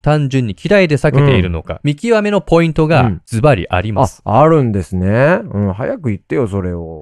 単純に嫌いで避けているのか、うん、見極めのポイントがズバリあります、うん、あ、あるんですね。うん、早く言ってよ、それを。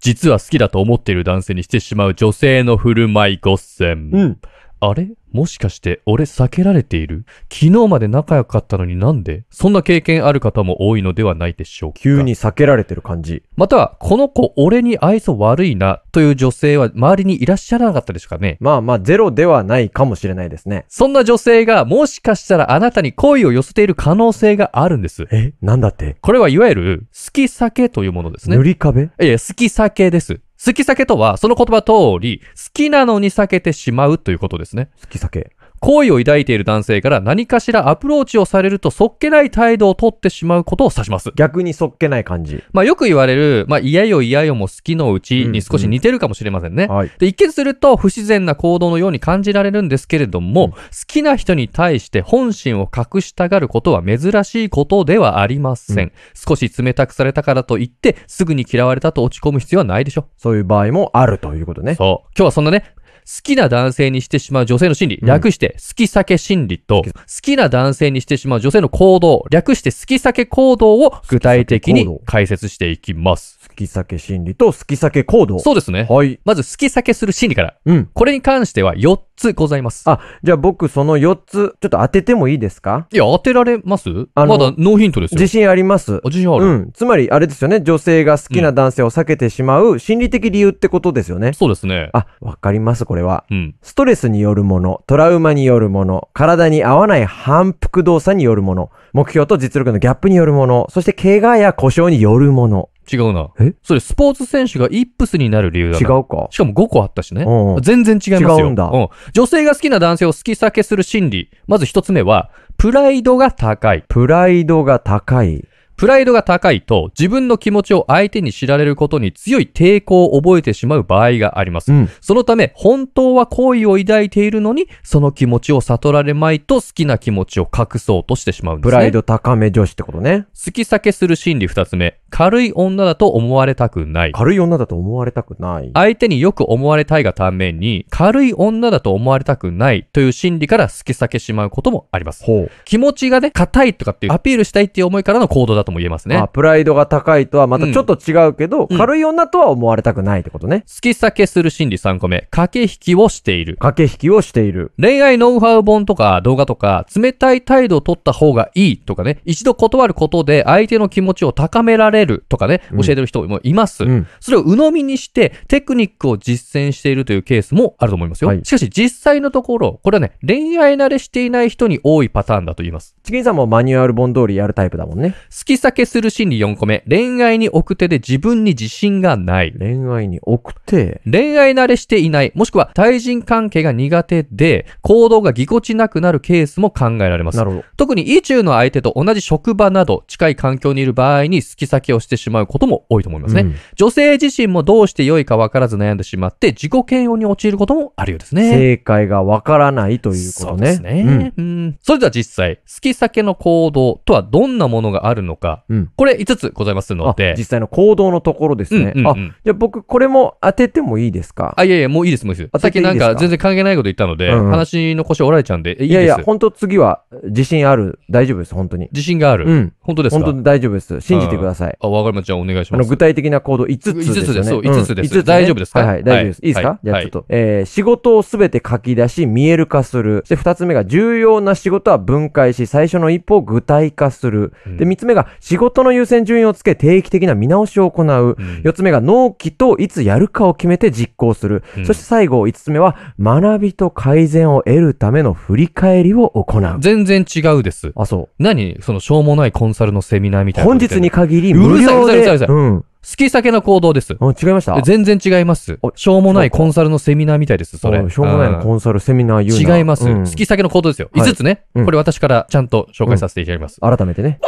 実は好きだと思っている男性にしてしまう女性の振る舞い5選。うん。あれもしかして俺避けられている昨日まで仲良かったのになんでそんな経験ある方も多いのではないでしょうか。急に避けられてる感じ。または、この子俺に愛想悪いなという女性は周りにいらっしゃらなかったでしょうかね。まあまあ、ゼロではないかもしれないですね。そんな女性がもしかしたらあなたに恋を寄せている可能性があるんです。えなんだってこれはいわゆる、好き避けというものですね。塗り壁いや、好き避けです。好き酒とは、その言葉通り、好きなのに避けてしまうということですね。好き酒。好意を抱いている男性から何かしらアプローチをされるとそっけない態度をとってしまうことを指します。逆にそっけない感じ。まあよく言われる、まあ嫌よ嫌よも好きのうちに少し似てるかもしれませんね。うんうん、で一見すると不自然な行動のように感じられるんですけれども、うん、好きな人に対して本心を隠したがることは珍しいことではありません。うん、少し冷たくされたからといってすぐに嫌われたと落ち込む必要はないでしょ。そういう場合もあるということね。そう。今日はそんなね、好きな男性にしてしまう女性の心理、略して好き避け心理と、好きな男性にしてしまう女性の行動、略して好き避け行動を具体的に解説していきます。好き避け心理と好き避け行動。そうですね。はい。まず好き避けする心理から。うん。これに関しては4つございます。あ、じゃあ僕その4つ、ちょっと当ててもいいですかいや、当てられますまだノーヒントですよ。自信あります。自信ある。うん。つまり、あれですよね。女性が好きな男性を避けてしまう心理的理由ってことですよね。うん、そうですね。あ、わかります、これ。れは、うん、ストレスによるもの、トラウマによるもの、体に合わない反復動作によるもの、目標と実力のギャップによるもの、そして怪我や故障によるもの。違うな。えそれスポーツ選手がイップスになる理由だ違うか。しかも5個あったしね。うん、全然違いますよ。違うんだ、うん。女性が好きな男性を好き避けする心理。まず1つ目は、プライドが高い。プライドが高い。プライドが高いと自分の気持ちを相手に知られることに強い抵抗を覚えてしまう場合があります。うん、そのため本当は好意を抱いているのにその気持ちを悟られまいと好きな気持ちを隠そうとしてしまうんですね。プライド高め女子ってことね。好き避けする心理二つ目。軽い女だと思われたくない。軽い女だと思われたくない。相手によく思われたいがために軽い女だと思われたくないという心理から好き避けしまうこともあります。気持ちがね、硬いとかっていうアピールしたいっていう思いからの行動だととも言えますね。まあ、プライドが高いとはまたちょっと違うけど、うん、軽い女とは思われたくないってことね。好き避けする心理3個目、駆け引きをしている。駆け引きをしている。恋愛ノウハウ本とか動画とか、冷たい態度を取った方がいいとかね、一度断ることで相手の気持ちを高められるとかね、教えてる人もいます。うん、それを鵜呑みにして、テクニックを実践しているというケースもあると思いますよ。はい、しかし実際のところ、これはね、恋愛慣れしていない人に多いパターンだと言います。チキンさんもマニュアル本通りやるタイプだもんね。好き避けする心理4個目。恋愛に奥手で自分に自信がない。恋愛に奥手恋愛慣れしていない。もしくは対人関係が苦手で、行動がぎこちなくなるケースも考えられます。なるほど。特に意中の相手と同じ職場など、近い環境にいる場合に好き先をしてしまうことも多いと思いますね。うん、女性自身もどうして良いか分からず悩んでしまって、自己嫌悪に陥ることもあるようですね。正解が分からないということね。そうですね。うん、うん。それでは実際、好き先の行動とはどんなものがあるのか、うん、これ5つございますので。実際の行動のところですね。うんうんうん、あ、じゃあ僕、これも当ててもいいですかあ、いやいや、もういいです、もういいです。さっきなんか全然関係ないこと言ったので、うんうん、話の腰折られちゃうんで、いいです。いやいや、本当次は自信ある。大丈夫です、本当に。自信がある。うん。本当ですか本当大丈夫です。信じてください。あ、わかりました。お願いします。具体的な行動5つですね。5つです、そう、5つです。うん、5つ、ね、大丈夫ですかはい、はい、大丈夫です。い、いいですか、はい、じゃあちょっと、はい、えー、仕事をすべて書き出し、見える化する。で、2つ目が重要な仕事は分解し、最初の一歩を具体化する。で、3つ目が仕事の優先順位をつけ定期的な見直しを行う。四、つ目が納期といつやるかを決めて実行する。そして最後、五つ目は学びと改善を得るための振り返りを行う。全然違うです。あ、そう。何そのしょうもないコンサルのセミナーみたいな。本日に限り無料で。うるさい、うるさい、うるさい。うん。好き酒の行動です。あ、違いました全然違います。しょうもないコンサルのセミナーみたいです、それ。しょうもないコンサルセミナー言うな違います。好き酒の行動ですよ。5つね。これ私からちゃんと紹介させていただきます。改めてね。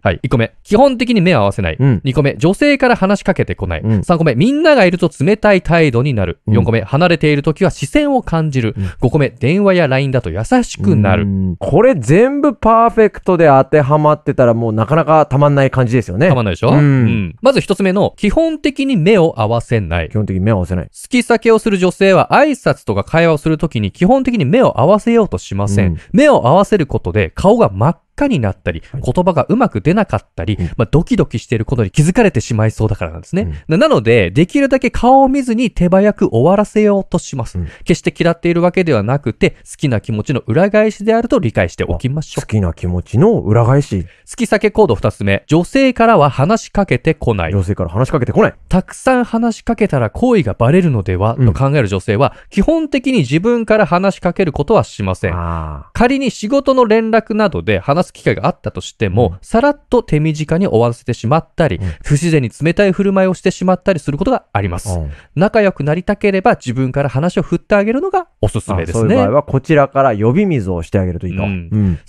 はい、1個目、基本的に目を合わせない、うん、2個目、女性から話しかけてこない、うん、3個目、みんながいると冷たい態度になる、うん、4個目、離れているときは視線を感じる、うん、5個目、電話や LINE だと優しくなる。これ全部パーフェクトで当てはまってたら、もうなかなかたまんない感じですよね。たまんないでしょ、うん、まず1つ目の、基本的に目を合わせない。基本的に目を合わせない。好き酒をする女性は挨拶とか会話をするときに基本的に目を合わせようとしません。目を合わせることで顔が真っかになったり、言葉がうまく出なかったり、まあ、ドキドキしていることに気づかれてしまいそうだからなんですね。うん、なので、できるだけ顔を見ずに手早く終わらせようとします。うん、決して嫌っているわけではなくて、好きな気持ちの裏返しであると理解しておきましょう。好きな気持ちの裏返し。好き避けコード二つ目。女性からは話しかけてこない。女性から話しかけてこない。たくさん話しかけたら行為がバレるのでは、と考える女性は、基本的に自分から話しかけることはしません。仮に仕事の連絡などで話す機会があったとしても、さらっと手短に終わらせてしまったり、うん、不自然に冷たい振る舞いをしてしまったりすることがあります。うん、仲良くなりたければ自分から話を振ってあげるのがおすすめですね。そういう場合はこちらから呼び水をしてあげるといいと。好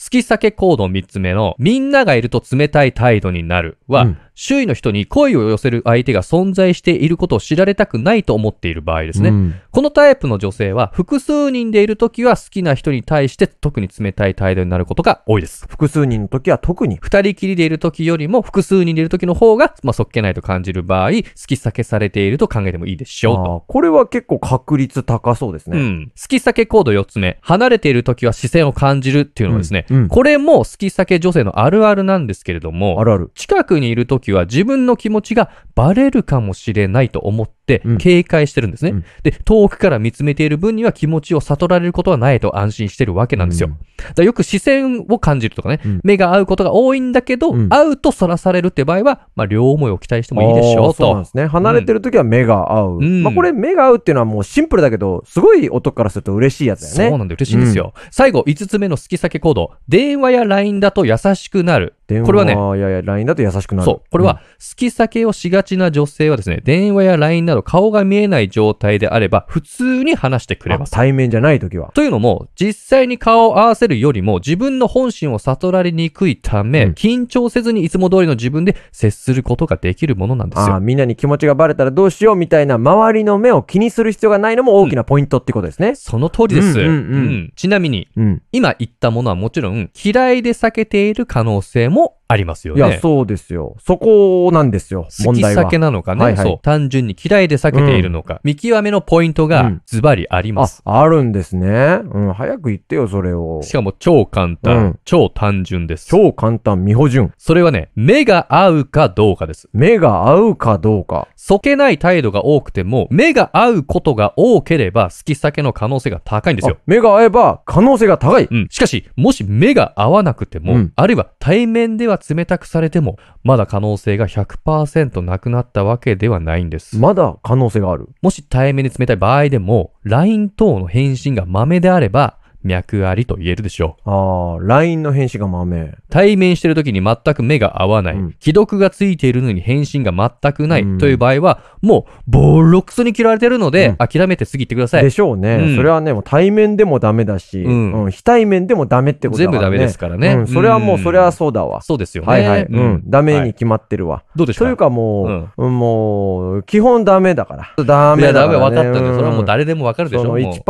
き避け行動3つ目の、みんながいると冷たい態度になるは、周囲の人に声を寄せる相手が存在していることを知られたくないと思っている場合ですね。うん、このタイプの女性は、複数人でいるときは好きな人に対して特に冷たい態度になることが多いです。複数人のときは特に二人きりでいるときよりも、複数人でいるときの方が、まあ、そっけないと感じる場合、好き避けされていると考えてもいいでしょうこれは結構確率高そうですね。うん。好き避けコード四つ目。離れているときは視線を感じるっていうのはですね、うんうん、これも好き避け女性のあるあるなんですけれども、あるある。近くにいるときは自分の気持ちがバレるかもしれないと思って警戒してるんですね、うん、で、遠くから見つめている分には気持ちを悟られることはないと安心してるわけなんですよ。だよく視線を感じるとかね、目が合うことが多いんだけど、合うとそらされるって場合は、まあ、両思いを期待してもいいでしょうと。そうなんですね。離れてる時は目が合う。まあ、これ目が合うっていうのはもうシンプルだけど、すごい音からすると嬉しいやつだよね。そうなんで嬉しいんですよ。最後、5つ目の好き避け行動。電話や LINE だと優しくなる。これはね。電話や LINE だと優しくなる。そう。これは、好きけをしがちちな女性はですね、電話や LINE など顔が見えない状態であれば、普通に話してくれます。対面じゃない時は。というのも、実際に顔を合わせるよりも、自分の本心を悟られにくいため、うん、緊張せずにいつも通りの自分で接することができるものなんですよ。あみんなに気持ちがバレたらどうしようみたいな、周りの目を気にする必要がないのも大きなポイントってことですね。うん、その通りです。うん、うん、ちなみに、今言ったものはもちろん、嫌いで避けている可能性もありますよね。いや、そうですよ。そこなんですよ、問題が。けなのかね、はいはい、そう、単純に嫌いで避けているのか、うん、見極めのポイントがズバリあります、うん、あ。あるんですね。うん、早く言ってよ、それを。しかも超簡単、うん、超単純です。超簡単、未補順。それはね、目が合うかどうかです。目が合うかどうか。そけない態度が多くても、目が合うことが多ければ、好きけの可能性が高いんですよ。目が合えば、可能性が高い。うん。しかし、もし目が合わなくても、あるいは対面では冷たくされても、まだ可能性が100%ななくなったわけではないんです。まだ可能性がある。もし対面で冷たい場合でも、LINE 等の返信が豆であれば、脈ありと言えるでしょう。ああ、LINE の返信がまめ。対面してる時に全く目が合わない、うん既読がついているのに返信が全くない、という場合は、もうボロクソに切られてるので、諦めて過ぎてください。でしょうね、うんそれはね、もう対面でもダメだし、ううん非対面でもダメってことだ全か部ら、ね、ダメですからね。うん、それはもう、それはそうだわ。そうですよね。はいはい、うん。ダメに決まってるわ。どうでしょうというかもう、うんもう、基本ダメだから。ダメだダかメ、ら、ね。分かったんだそれはもう誰でも分かるでしそょ。ものう1%、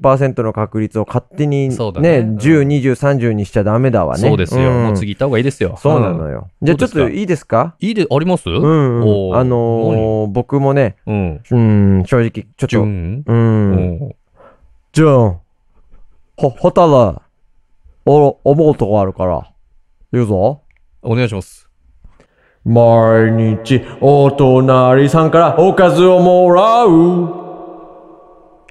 2%の確率を勝手にね、そうだねうん10、20、30にしちゃダメだわね。そうですよ。んもう次行った方がいいですよ。そうなのよ。じゃあちょっといいですかいいで、ありますうん、うん。あのー、僕もね、うん。うん、正直、ちょっじゅん。うん、おーじゃん、ほ、ほたら、お、思うとこあるから、言うぞ。お願いします。毎日お隣さんからおかずをもらう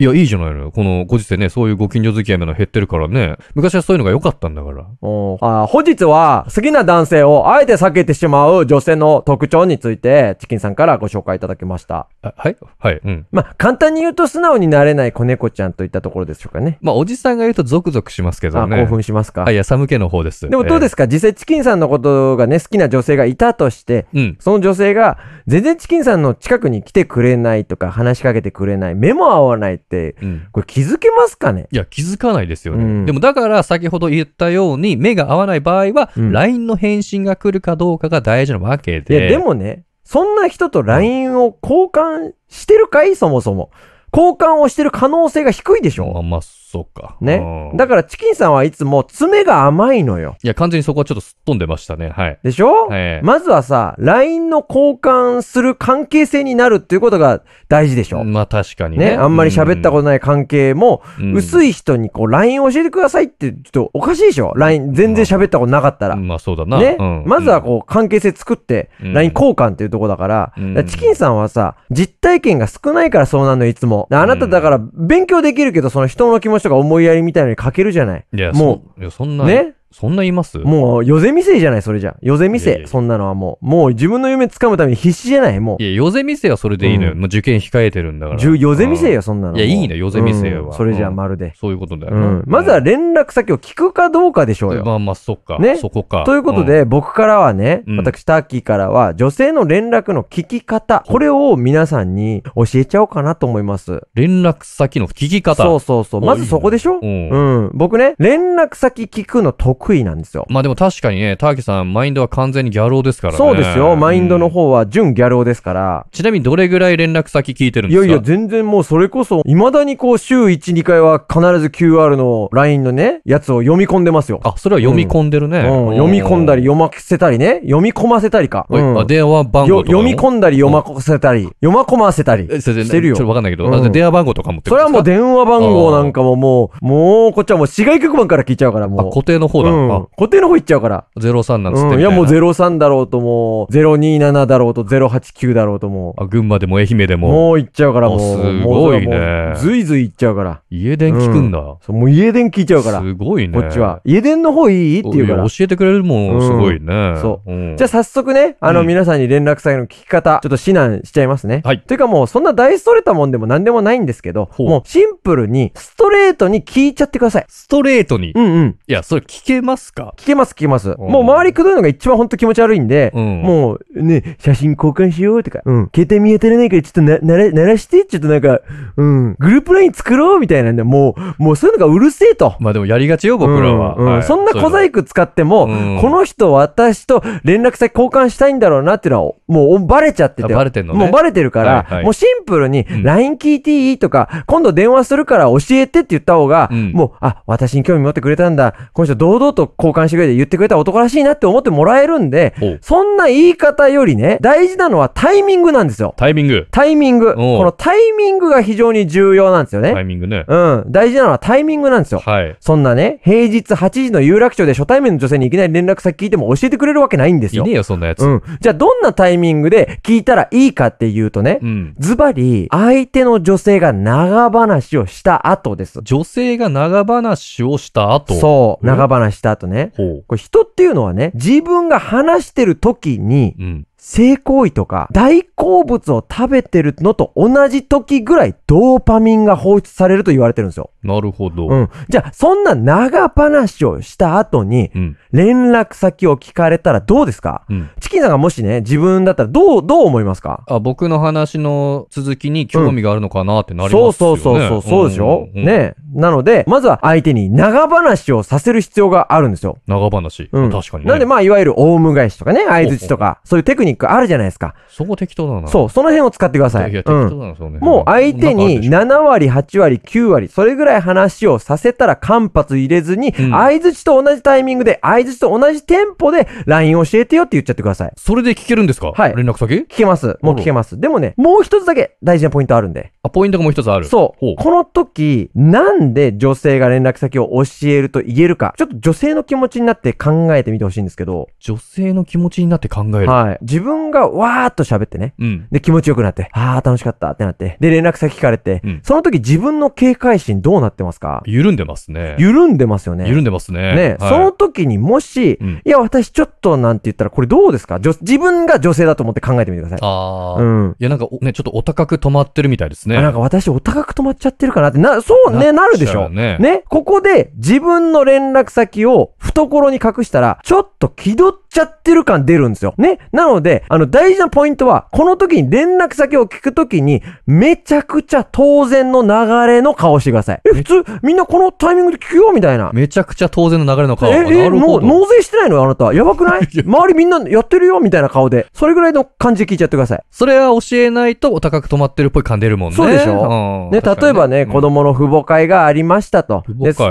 いや、いいじゃないのよ。このご時世ね、そういうご近所付き合いの減ってるからね。昔はそういうのが良かったんだから。おあ本日は、好きな男性をあえて避けてしまう女性の特徴について、チキンさんからご紹介いただきました。はいはい。うん。まあ、簡単に言うと素直になれない子猫ちゃんといったところでしょうかね。まあ、おじさんが言うとゾクゾクしますけどね。興奮しますか。はい、いや、寒気の方です。でもどうですか、えー、実際チキンさんのことがね、好きな女性がいたとして、うん、その女性が、全然チキンさんの近くに来てくれないとか、話しかけてくれない、目も合わない、、うん、これ気づけますかねいや、気づかないですよね。うん、でもだから先ほど言ったように、目が合わない場合は、LINE の返信が来るかどうかが大事なわけで。いや、でもね、そんな人と LINE を交換してるかいそもそも。交換をしてる可能性が低いでしょ、まあ、まあ、そっか。ね。だからチキンさんはいつも爪が甘いのよ。いや、完全にそこはちょっとすっ飛んでましたね。はい。でしょ、えまずはさ、LINE の交換する関係性になるっていうことが大事でしょ。まあ確かにね。ねあんまり喋ったことない関係も、薄い人にこう LINE 教えてくださいってちょっとおかしいでしょ ?LINE 全然喋ったことなかったら。まあ、まあ、そうだな。ね、うん。まずはこう関係性作って、LINE 交換っていうとこだから、からチキンさんはさ、実体験が少ないからそうなのいつも。あなただから勉強できるけど、その人の気持ち人が思いやりみたいなのに欠けるじゃない。いや、もう、いやそんな、ねそんな言いますもう、ヨゼせいじゃない、それじゃ。ヨゼ未いやいそんなのはもう。もう自分の夢掴むために必死じゃない、もう。いや、ヨゼいはそれでいいのよ。うもう受験控えてるんだから。じゅヨゼ未成よ、そんなの。いやいいねヨゼせいはうんそれじゃ、まるでうん。。そういうことだようん。まずは連絡先を聞くかどうかでしょうよ。まあまあ、そっか。ねそこか。ということで、僕からはね、私、ターキーからは、女性の連絡の聞き方、これを皆さんに教えちゃおうかなと思います。連絡先の聞き方。そうそうそう。まずそこでしょうん。うん。僕ね、連絡先聞くの得意なんですよ。まあでも確かにね、ターキさん、マインドは完全にギャローですからね。そうですよ。マインドの方は純ギャローですから。うん、ちなみにどれぐらい連絡先聞いてるんですかいやいや、全然もうそれこそ、未だにこう、週1、2回は必ず QR の LINE のね、やつを読み込んでますよ。あ、それは読み込んでるね。うんうん、読み込んだり読ませたりね。読み込ませたりか。あ、電話番号読み込んだり読ませたり、読まませたりしてるよ。ちょっとわかんないけど、電話番号とかもそれはもう電話番号なんかももう、もう、こっちはもう市外局番から聞いちゃうから、もう。固定の方だうん。固定の方いっちゃうから。03なんつって、うん、いやもう03だろうともう、027だろうと089だろうともう。あ、群馬でも愛媛でも。もういっちゃうからもう。すごいね。ずいずいっちゃうから。家電聞くんだ。そう、もう家電聞いちゃうから。すごいね。こっちは。家電の方いいっていうから。教えてくれるもん、すごいね。そう。じゃあ早速ね、あの皆さんに連絡先の聞き方、ちょっと指南しちゃいますね。はい。というかもう、そんな大それたもんでも何でもないんですけど、もうシンプルに、ストレートに聞いちゃってください。ストレートにうんうん。いや、それ聞けますか聞けます、聞けます。もう周りくどいのが一番本当気持ち悪いんで、うん、もうね、写真交換しようとか、うん、携帯見当たらないからちょっとな、なら、らして、ちょっとなんか、うん、グループライン作ろうみたいなんで、もう、もうそういうのがうるせえと。まあでもやりがちよ、僕らは。うん、はい、そんな小細工使っても、この人、私と連絡先交換したいんだろうなっていうのは、もうバレちゃってて。バレてんの、ね、もうバレてるから、はいはい、もうシンプルに、LINE 聞いていいとか、今度電話するから教えてって言った方が、もう、あ、私に興味持ってくれたんだ、この人堂々ノーと交換してくれて言ってくれた男らしいなって思ってもらえるんで、そんな言い方よりね、大事なのはタイミングなんですよ。タイミングタイミング。このタイミングが非常に重要なんですよね。タイミングね。うん。大事なのはタイミングなんですよ。はい。そんなね、平日8時の有楽町で初対面の女性にいきなり連絡先聞いても教えてくれるわけないんですよ。いねえよ、そんなやつ。うん。じゃあどんなタイミングで聞いたらいいかっていうとね、ズバリ、相手の女性が長話をした後です。女性が長話をした後そう。長話した後ね、これ人っていうのはね、自分が話してる時に、性行為とか大好物を食べてるのと同じ時ぐらいドーパミンが放出されると言われてるんですよ。なるほど。うん。じゃあ、そんな長話をした後に、連絡先を聞かれたらどうですか、うん、チキンさんがもしね、自分だったらどう、どう思いますかあ、僕の話の続きに興味があるのかなってなりますよね。そうそうそうそう、そうでしょ、うんうん、ね。なので、まずは相手に長話をさせる必要があるんですよ。長話。うん。確かに、ね、なんで、まあ、いわゆるオウム返しとかね、相づちとか、そういうテクニックニックあるじゃないですか。そこ適当だな。そう、その辺を使ってください。適当だな、その辺。もう相手に7割、8割、9割、それぐらい話をさせたら間髪入れずに、相づちと同じタイミングで、相づちと同じテンポで LINE 教えてよって言っちゃってください。それで聞けるんですかはい。連絡先聞けます。もう聞けます。でもね、もう一つだけ大事なポイントあるんで。あ、ポイントがもう一つある。そう。この時、なんで女性が連絡先を教えると言えるか、ちょっと女性の気持ちになって考えてみてほしいんですけど。女性の気持ちになって考えるはい。自分がわーっと喋ってね、うん、で、気持ちよくなって、あー楽しかったってなって、で、連絡先聞かれて、うん、その時自分の警戒心どうなってますか緩んでますね。緩んでますよね。緩んでますね。ね、はい、その時にもし、うん、いや、私ちょっとなんて言ったら、これどうですか自分が女性だと思って考えてみてください。あー。うん。いや、なんかね、ちょっとお高く止まってるみたいですね。なんか私お高く止まっちゃってるかなって、な、そうね、なるでしょ。ね。ね、ここで自分の連絡先を懐に隠したら、ちょっと気取ってちゃってる感出るんですよ。ね。なので、あの、大事なポイントは、この時に連絡先を聞く時に、めちゃくちゃ当然の流れの顔してください。え、普通、みんなこのタイミングで聞くよみたいな。めちゃくちゃ当然の流れの顔。え、もう、納税してないのよ、あなた。やばくない周りみんなやってるよみたいな顔で。それぐらいの感じで聞いちゃってください。それは教えないと、お高く止まってるっぽい感出るもんね。そうでしょ、ね、例えばね、子供の父母会がありましたと。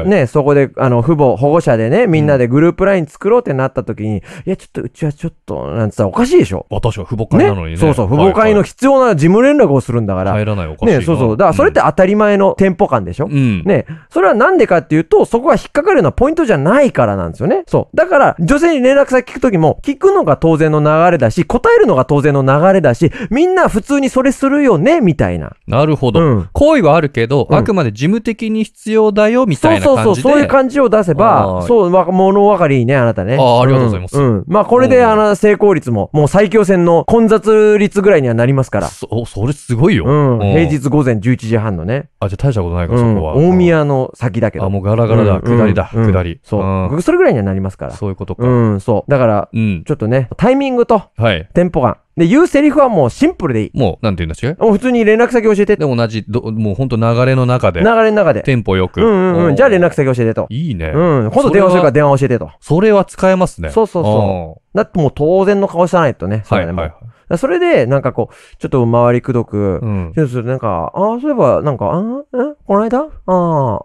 ね、そこで、あの、父母、保護者でね、みんなでグループライン作ろうってなった時に、うんいや、ちょっと、うちはちょっと、なんつったらおかしいでしょ。私は父母会なのにね。そうそう、父母会の必要な事務連絡をするんだから。入らないおかしいね、そうそう。だから、それって当たり前のテンポ感でしょ。うん、ね、それはなんでかっていうと、そこが引っかかるようなポイントじゃないからなんですよね。そう。だから、女性に連絡先聞くときも、聞くのが当然の流れだし、答えるのが当然の流れだし、みんな普通にそれするよね、みたいな。なるほど。行、為、はあるけど、あくまで事務的に必要だよ、みたいな感じで。そうそうそう、そういう感じを出せば、そう、物分かりいいね、あなたね。ああ、ありがとうございます。うん、うん。まあ、これで、あの、成功率も、もう最強戦の混雑率ぐらいにはなりますから。そ、それすごいよ。うん。平日午前11時半のね。あ、じゃあ大したことないか、そこは。大宮の先だけど。あ、もうガラガラだ。下りだ。下り。そう。それぐらいにはなりますから。そういうことか。うん、そう。だから、ちょっとね、タイミングと、はい。テンポ感。で、言うセリフはもうシンプルでいい。もう、なんて言うんだっけもう普通に連絡先教えてで、同じ、どもうほんと流れの中で。流れの中で。テンポよく。うんうんうん。じゃあ連絡先教えてと。いいね。うん。今度電話するから電話教えてと。それは使えますね。そうそうそう。だってもう当然の顔してないとね。それはいはいはい、それで、なんかこう、ちょっと回りくどく、うん、なんか、ああ、そういえば、なんか、あんこの間ああ、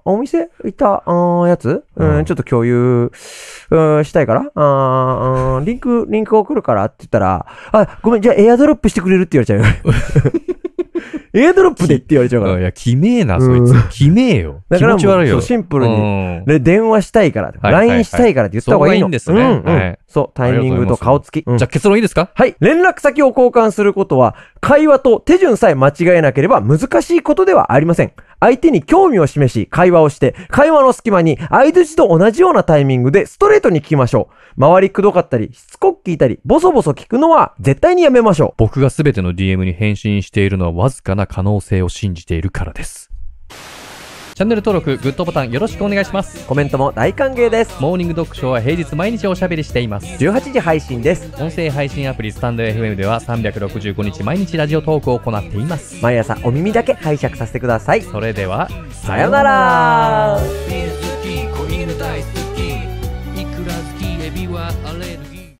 お店行ったああ、やつ、うん、うん、ちょっと共有、うん、したいからあ、うん、リンク、リンク送るからって言ったら、あ、ごめん、じゃあエアドロップしてくれるって言われちゃう。エアドロップでって言われちゃうから。いや、きめえな、そいつ。きめえよ。だからもう、シンプルに、で、電話したいから、LINE したいからって言った方がいいそういいんですね。そう、タイミングと顔つき。じゃあ結論いいですかはい。連絡先を交換することは、会話と手順さえ間違えなければ難しいことではありません。相手に興味を示し、会話をして、会話の隙間に相槌と同じようなタイミングでストレートに聞きましょう。回りくどかったり、しつこく聞いたり、ボソボソ聞くのは絶対にやめましょう。僕が全ての DM に返信しているのはわずかな可能性を信じているからです。チャンネル登録、グッドボタンよろしくお願いします。コメントも大歓迎です。モーニング読書は平日毎日おしゃべりしています。18時配信です。音声配信アプリスタンド FM では365日毎日ラジオトークを行っています。毎朝お耳だけ拝借させてください。それでは、さようなら。好き、子犬大好き、いくら好き、エビはあれ